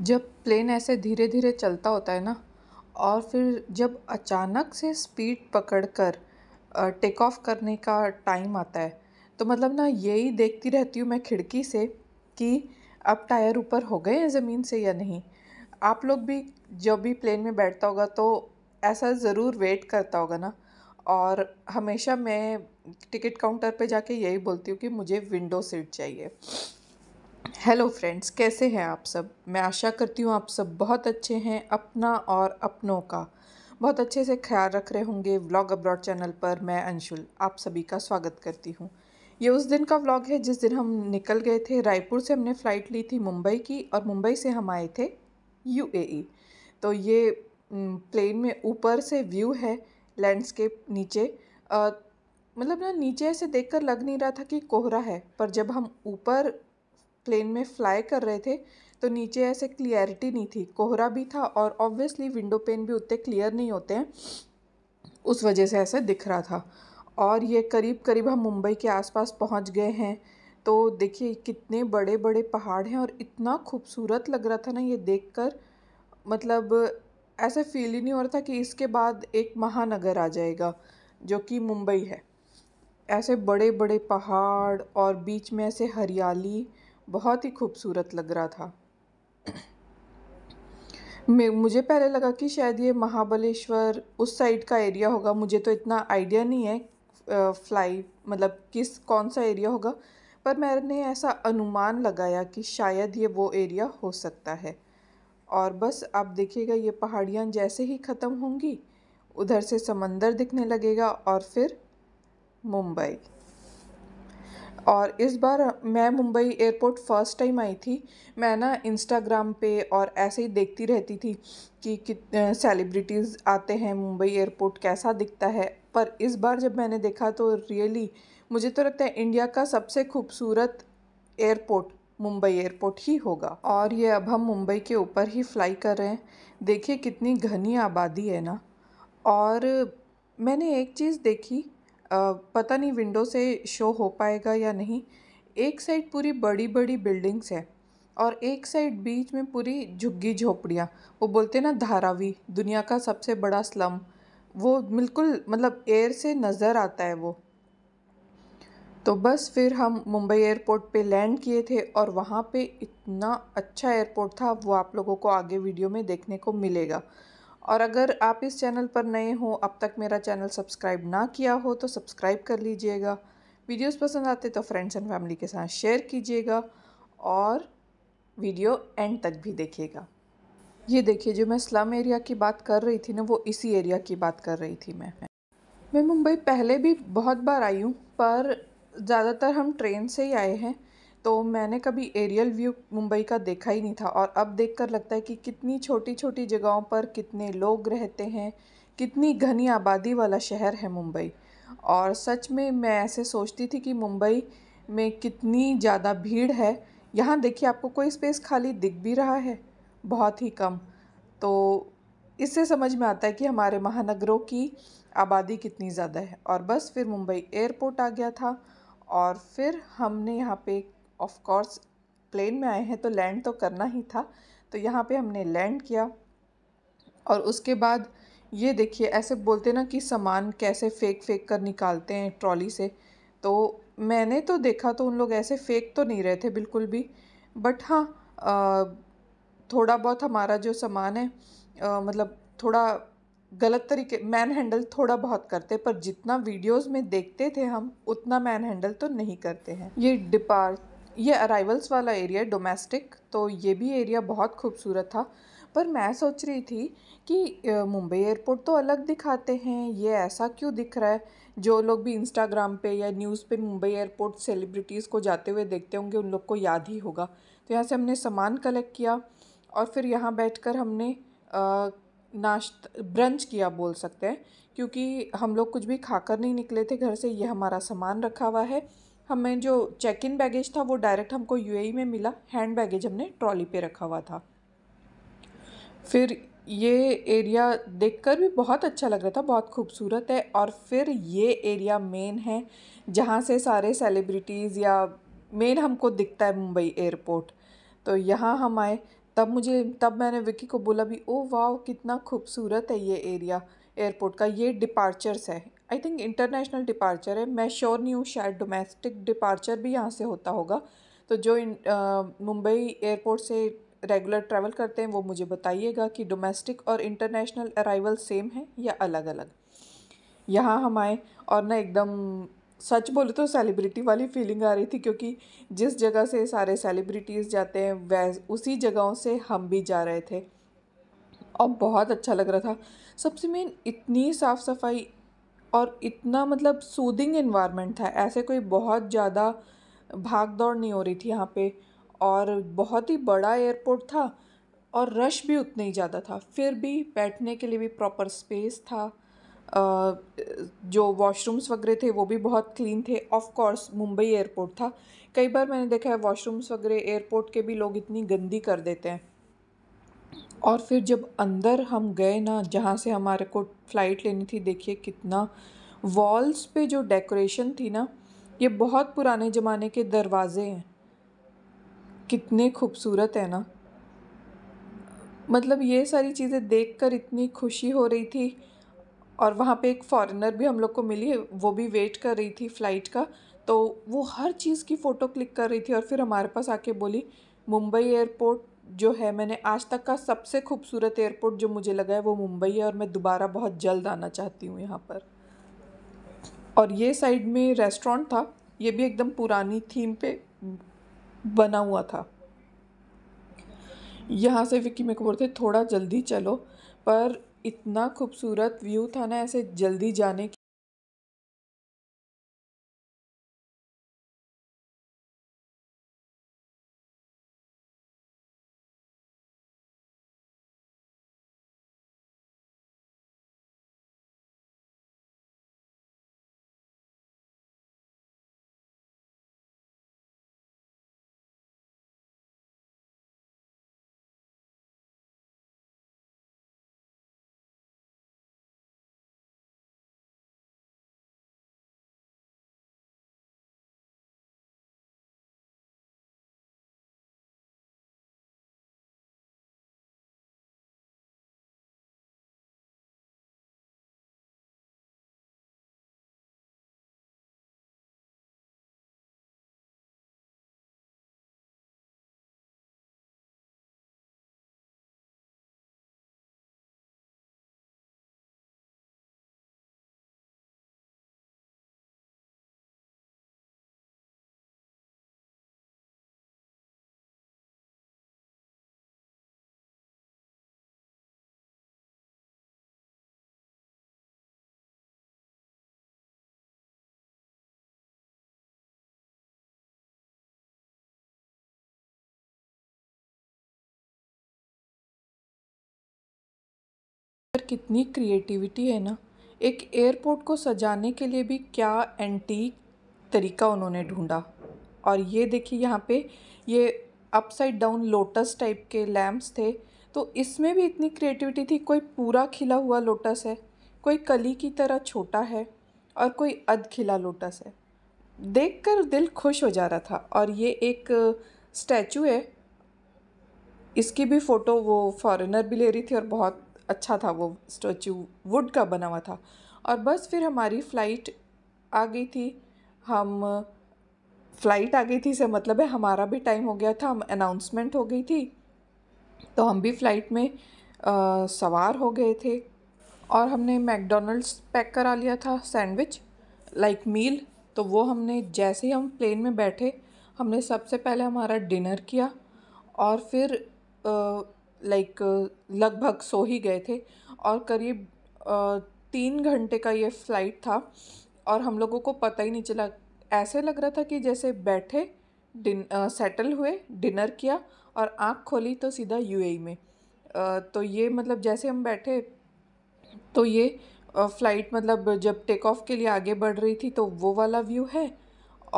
जब प्लेन ऐसे धीरे धीरे चलता होता है ना और फिर जब अचानक से स्पीड पकड़ कर टेक ऑफ करने का टाइम आता है तो मतलब ना यही देखती रहती हूँ मैं खिड़की से कि अब टायर ऊपर हो गए हैं ज़मीन से या नहीं आप लोग भी जब भी प्लेन में बैठता होगा तो ऐसा ज़रूर वेट करता होगा ना और हमेशा मैं टिकट काउंटर पे जाके यही बोलती हूँ कि मुझे विंडो सीट चाहिए हेलो फ्रेंड्स कैसे हैं आप सब मैं आशा करती हूँ आप सब बहुत अच्छे हैं अपना और अपनों का बहुत अच्छे से ख्याल रख रहे होंगे व्लॉग अब्रॉड चैनल पर मैं अंशुल आप सभी का स्वागत करती हूँ ये उस दिन का व्लॉग है जिस दिन हम निकल गए थे रायपुर से हमने फ़्लाइट ली थी मुंबई की और मुंबई से हम आए थे यू e। तो ये प्लेन में ऊपर से व्यू है लैंडस्केप नीचे मतलब ना नीचे ऐसे देखकर लग नहीं रहा था कि कोहरा है पर जब हम ऊपर प्लेन में फ्लाई कर रहे थे तो नीचे ऐसे क्लियरिटी नहीं थी कोहरा भी था और ऑब्वियसली विंडो पेन भी उतने क्लियर नहीं होते हैं उस वजह से ऐसे दिख रहा था और ये करीब करीब हम मुंबई के आसपास पहुंच गए हैं तो देखिए कितने बड़े बड़े पहाड़ हैं और इतना खूबसूरत लग रहा था ना ये कर मतलब ऐसा फील ही नहीं हो रहा था कि इसके बाद एक महानगर आ जाएगा जो कि मुंबई है ऐसे बड़े बड़े पहाड़ और बीच में ऐसे हरियाली बहुत ही खूबसूरत लग रहा था मैं मुझे पहले लगा कि शायद ये महाबलेश्वर उस साइड का एरिया होगा मुझे तो इतना आइडिया नहीं है फ्लाई मतलब किस कौन सा एरिया होगा पर मैंने ऐसा अनुमान लगाया कि शायद ये वो एरिया हो सकता है और बस आप देखिएगा ये पहाड़ियाँ जैसे ही ख़त्म होंगी उधर से समंदर दिखने लगेगा और फिर मुंबई और इस बार मैं मुंबई एयरपोर्ट फर्स्ट टाइम आई थी मैं ना इंस्टाग्राम पे और ऐसे ही देखती रहती थी कि कितने सेलिब्रिटीज़ आते हैं मुंबई एयरपोर्ट कैसा दिखता है पर इस बार जब मैंने देखा तो रियली मुझे तो लगता है इंडिया का सबसे खूबसूरत एयरपोर्ट मुंबई एयरपोर्ट ही होगा और ये अब हम मुंबई के ऊपर ही फ्लाई कर रहे हैं देखिए कितनी घनी आबादी है ना और मैंने एक चीज़ देखी पता नहीं विंडो से शो हो पाएगा या नहीं एक साइड पूरी बड़ी बड़ी बिल्डिंग्स है और एक साइड बीच में पूरी झुग्गी झोपड़ियाँ वो बोलते हैं ना धारावी दुनिया का सबसे बड़ा स्लम वो बिल्कुल मतलब एयर से नज़र आता है वो तो बस फिर हम मुंबई एयरपोर्ट पे लैंड किए थे और वहाँ पे इतना अच्छा एयरपोर्ट था वो आप लोगों को आगे वीडियो में देखने को मिलेगा और अगर आप इस चैनल पर नए हों अब तक मेरा चैनल सब्सक्राइब ना किया हो तो सब्सक्राइब कर लीजिएगा वीडियोस पसंद आते तो फ्रेंड्स एंड फैमिली के साथ शेयर कीजिएगा और वीडियो एंड तक भी देखिएगा ये देखिए जो मैं स्लम एरिया की बात कर रही थी ना वो इसी एरिया की बात कर रही थी मैं मैं मुंबई पहले भी बहुत बार आई हूँ पर ज़्यादातर हम ट्रेन से ही आए हैं तो मैंने कभी एरियल व्यू मुंबई का देखा ही नहीं था और अब देखकर लगता है कि कितनी छोटी छोटी जगहों पर कितने लोग रहते हैं कितनी घनी आबादी वाला शहर है मुंबई और सच में मैं ऐसे सोचती थी कि मुंबई में कितनी ज़्यादा भीड़ है यहाँ देखिए आपको कोई स्पेस खाली दिख भी रहा है बहुत ही कम तो इससे समझ में आता है कि हमारे महानगरों की आबादी कितनी ज़्यादा है और बस फिर मुंबई एयरपोर्ट आ गया था और फिर हमने यहाँ पे ऑफ़ कोर्स प्लेन में आए हैं तो लैंड तो करना ही था तो यहाँ पे हमने लैंड किया और उसके बाद ये देखिए ऐसे बोलते ना कि सामान कैसे फेंक फेंक कर निकालते हैं ट्रॉली से तो मैंने तो देखा तो उन लोग ऐसे फेंक तो नहीं रहे थे बिल्कुल भी बट हाँ थोड़ा बहुत हमारा जो सामान है आ, मतलब थोड़ा गलत तरीके मैन हैंडल थोड़ा बहुत करते पर जितना वीडियोस में देखते थे हम उतना मैन हैंडल तो नहीं करते हैं ये डिपार्ट ये अराइवल्स वाला एरिया डोमेस्टिक तो ये भी एरिया बहुत खूबसूरत था पर मैं सोच रही थी कि मुंबई एयरपोर्ट तो अलग दिखाते हैं ये ऐसा क्यों दिख रहा है जो लोग भी इंस्टाग्राम पे या न्यूज़ पे मुंबई एयरपोर्ट सेलिब्रिटीज़ को जाते हुए देखते होंगे उन लोग को याद ही होगा तो यहाँ से हमने सामान कलेक्ट किया और फिर यहाँ बैठ हमने नाश्ता ब्रंच किया बोल सकते हैं क्योंकि हम लोग कुछ भी खाकर नहीं निकले थे घर से ये हमारा सामान रखा हुआ है हमें जो चेक इन बैगेज था वो डायरेक्ट हमको यू e में मिला हैंड बैगेज हमने ट्रॉली पे रखा हुआ था फिर ये एरिया देखकर भी बहुत अच्छा लग रहा था बहुत खूबसूरत है और फिर ये एरिया मेन है जहाँ से सारे सेलिब्रिटीज़ या मेन हमको दिखता है मुंबई एयरपोर्ट तो यहाँ हम आए तब मुझे तब मैंने विकी को बोला भी ओ वाह कितना खूबसूरत है ये एरिया एयरपोर्ट का ये डिपार्चर्स है आई थिंक इंटरनेशनल डिपार्चर है मैं श्योर नहीं हूँ शायद डोमेस्टिक डिपार्चर भी यहाँ से होता होगा तो जो मुंबई एयरपोर्ट से रेगुलर ट्रैवल करते हैं वो मुझे बताइएगा कि डोमेस्टिक और इंटरनेशनल अराइवल सेम है या अलग अलग यहाँ हम आए और ना एकदम सच बोले तो सेलिब्रिटी वाली फीलिंग आ रही थी क्योंकि जिस जगह से सारे सेलिब्रिटीज़ जाते हैं वह उसी जगहों से हम भी जा रहे थे और बहुत अच्छा लग रहा था सबसे मेन इतनी साफ़ सफाई और इतना मतलब सूदिंग इन्वायरमेंट था ऐसे कोई बहुत ज़्यादा भाग दौड़ नहीं हो रही थी यहाँ पे और बहुत ही बड़ा एयरपोर्ट था और रश भी उतना ही ज़्यादा था फिर भी बैठने के लिए भी प्रॉपर स्पेस था जो वॉशरूम्स वगैरह थे वो भी बहुत क्लीन थे ऑफ कोर्स मुंबई एयरपोर्ट था कई बार मैंने देखा है वॉशरूम्स वगैरह एयरपोर्ट के भी लोग इतनी गंदी कर देते हैं और फिर जब अंदर हम गए ना जहाँ से हमारे को फ़्लाइट लेनी थी देखिए कितना वॉल्स पे जो डेकोरेशन थी ना ये बहुत पुराने ज़माने के दरवाज़े हैं कितने खूबसूरत है ना मतलब ये सारी चीज़ें देखकर इतनी खुशी हो रही थी और वहाँ पे एक फॉरेनर भी हम लोग को मिली वो भी वेट कर रही थी फ़्लाइट का तो वो हर चीज़ की फ़ोटो क्लिक कर रही थी और फिर हमारे पास आके बोली मुंबई एयरपोर्ट जो है मैंने आज तक का सबसे खूबसूरत एयरपोर्ट जो मुझे लगा है वो मुंबई है और मैं दोबारा बहुत जल्द आना चाहती हूँ यहाँ पर और ये साइड में रेस्टोरेंट था ये भी एकदम पुरानी थीम पे बना हुआ था यहाँ से विक्की मेरे को बोलते थोड़ा जल्दी चलो पर इतना खूबसूरत व्यू था ना ऐसे जल्दी जाने कितनी क्रिएटिविटी है ना एक एयरपोर्ट को सजाने के लिए भी क्या एंटीक तरीका उन्होंने ढूंढा और ये देखिए यहाँ पे ये अपसाइड डाउन लोटस टाइप के लैम्प्स थे तो इसमें भी इतनी क्रिएटिविटी थी कोई पूरा खिला हुआ लोटस है कोई कली की तरह छोटा है और कोई अध खिला लोटस है देखकर दिल खुश हो जा रहा था और ये एक स्टैचू है इसकी भी फ़ोटो वो फॉरेनर भी ले रही थी और बहुत अच्छा था वो स्टैचू वुड का बना हुआ था और बस फिर हमारी फ़्लाइट आ गई थी हम फ़्लाइट आ गई थी से मतलब है हमारा भी टाइम हो गया था हम अनाउंसमेंट हो गई थी तो हम भी फ़्लाइट में आ, सवार हो गए थे और हमने मैकडोनल्ड्स पैक करा लिया था सैंडविच लाइक मील तो वो हमने जैसे ही हम प्लेन में बैठे हमने सबसे पहले हमारा डिनर किया और फिर आ, लाइक uh, लगभग सो ही गए थे और करीब तीन घंटे का ये फ्लाइट था और हम लोगों को पता ही नहीं चला ऐसे लग रहा था कि जैसे बैठे डिन सेटल हुए डिनर किया और आँख खोली तो सीधा यू e में आ, तो ये मतलब जैसे हम बैठे तो ये फ्लाइट मतलब जब टेक ऑफ के लिए आगे बढ़ रही थी तो वो वाला व्यू है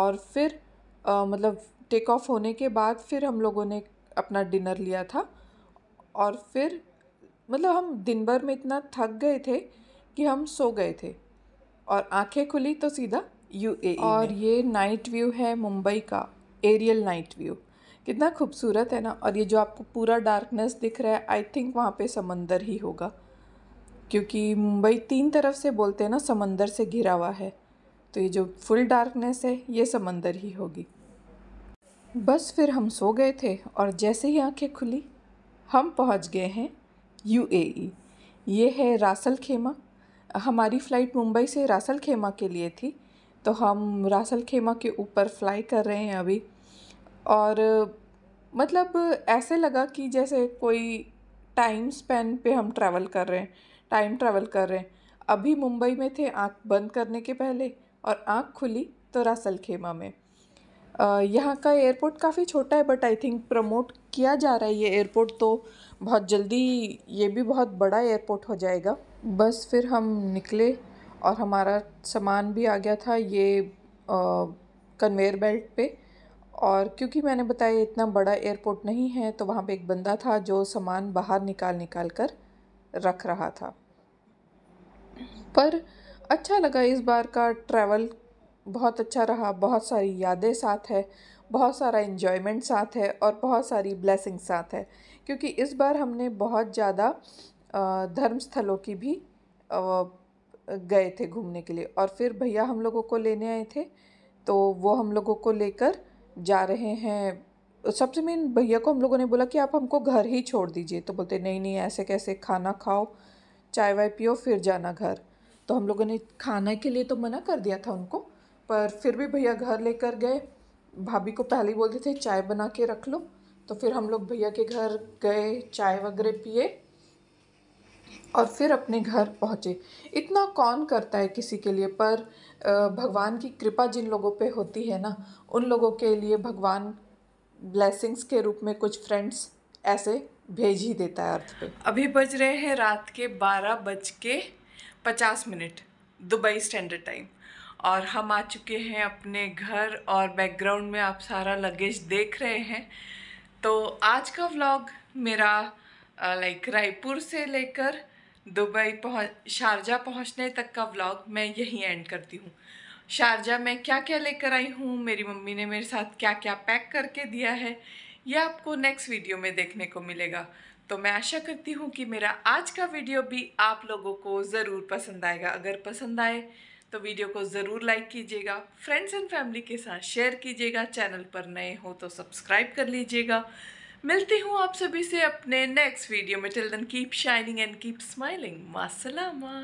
और फिर आ, मतलब टेक ऑफ होने के बाद फिर हम लोगों ने अपना डिनर लिया था और फिर मतलब हम दिन भर में इतना थक गए थे कि हम सो गए थे और आंखें खुली तो सीधा यू e और ये नाइट व्यू है मुंबई का एरियल नाइट व्यू कितना खूबसूरत है ना और ये जो आपको पूरा डार्कनेस दिख रहा है आई थिंक वहाँ पे समंदर ही होगा क्योंकि मुंबई तीन तरफ से बोलते हैं ना समंदर से घिरा हुआ है तो ये जो फुल डार्कनेस है ये समंदर ही होगी बस फिर हम सो गए थे और जैसे ही आंखें खुली हम पहुंच गए हैं यूएई ये है रासल खेमा हमारी फ़्लाइट मुंबई से रासल खेमा के लिए थी तो हम रासल खेमा के ऊपर फ्लाई कर रहे हैं अभी और मतलब ऐसे लगा कि जैसे कोई टाइम स्पेन पे हम ट्रैवल कर रहे हैं टाइम ट्रैवल कर रहे हैं अभी मुंबई में थे आँख बंद करने के पहले और आँख खुली तो रासल खेमा में यहाँ का एयरपोर्ट काफ़ी छोटा है बट आई थिंक प्रमोट किया जा रहा है ये एयरपोर्ट तो बहुत जल्दी ये भी बहुत बड़ा एयरपोर्ट हो जाएगा बस फिर हम निकले और हमारा सामान भी आ गया था ये कन्वेयर बेल्ट पे और क्योंकि मैंने बताया इतना बड़ा एयरपोर्ट नहीं है तो वहाँ पे एक बंदा था जो सामान बाहर निकाल निकाल कर रख रहा था पर अच्छा लगा इस बार का ट्रैवल बहुत अच्छा रहा बहुत सारी यादें साथ है बहुत सारा इन्जॉयमेंट साथ है और बहुत सारी ब्लेसिंग साथ है क्योंकि इस बार हमने बहुत ज़्यादा धर्म स्थलों की भी गए थे घूमने के लिए और फिर भैया हम लोगों को लेने आए थे तो वो हम लोगों को लेकर जा रहे हैं सबसे मेन भैया को हम लोगों ने बोला कि आप हमको घर ही छोड़ दीजिए तो बोलते नहीं नहीं ऐसे कैसे खाना खाओ चाय वाय पियो फिर जाना घर तो हम लोगों ने खाने के लिए तो मना कर दिया था उनको पर फिर भी भैया घर लेकर गए भाभी को पहले ही बोलते थे चाय बना के रख लो तो फिर हम लोग भैया के घर गए चाय वगैरह पिए और फिर अपने घर पहुँचे इतना कौन करता है किसी के लिए पर भगवान की कृपा जिन लोगों पे होती है ना उन लोगों के लिए भगवान ब्लेसिंग्स के रूप में कुछ फ्रेंड्स ऐसे भेज ही देता है अर्थ पे अभी बज रहे हैं रात के बारह बज के पचास मिनट दुबई स्टैंडर्ड टाइम और हम आ चुके हैं अपने घर और बैकग्राउंड में आप सारा लगेज देख रहे हैं तो आज का व्लॉग मेरा लाइक रायपुर से लेकर दुबई पहुँच शारजा पहुँचने तक का व्लॉग मैं यहीं एंड करती हूँ शारजा में क्या क्या लेकर आई हूँ मेरी मम्मी ने मेरे साथ क्या क्या पैक करके दिया है ये आपको नेक्स्ट वीडियो में देखने को मिलेगा तो मैं आशा करती हूँ कि मेरा आज का वीडियो भी आप लोगों को ज़रूर पसंद आएगा अगर पसंद आए तो वीडियो को ज़रूर लाइक कीजिएगा फ्रेंड्स एंड फैमिली के साथ शेयर कीजिएगा चैनल पर नए हो तो सब्सक्राइब कर लीजिएगा मिलती हूँ आप सभी से अपने नेक्स्ट वीडियो में till then keep shining and keep smiling मासलामा